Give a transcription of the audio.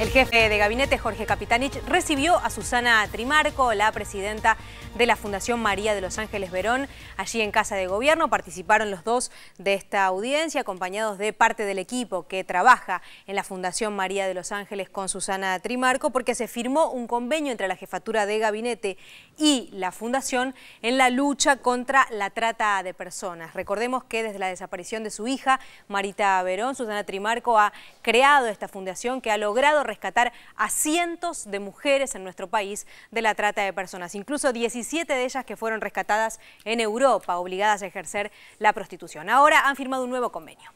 El jefe de gabinete, Jorge Capitanich, recibió a Susana Trimarco, la presidenta de la Fundación María de los Ángeles Verón. Allí en Casa de Gobierno participaron los dos de esta audiencia, acompañados de parte del equipo que trabaja en la Fundación María de los Ángeles con Susana Trimarco, porque se firmó un convenio entre la Jefatura de Gabinete y la Fundación en la lucha contra la trata de personas. Recordemos que desde la desaparición de su hija, Marita Verón, Susana Trimarco ha creado esta fundación que ha logrado rescatar a cientos de mujeres en nuestro país de la trata de personas. Incluso 17 17 de ellas que fueron rescatadas en Europa, obligadas a ejercer la prostitución. Ahora han firmado un nuevo convenio.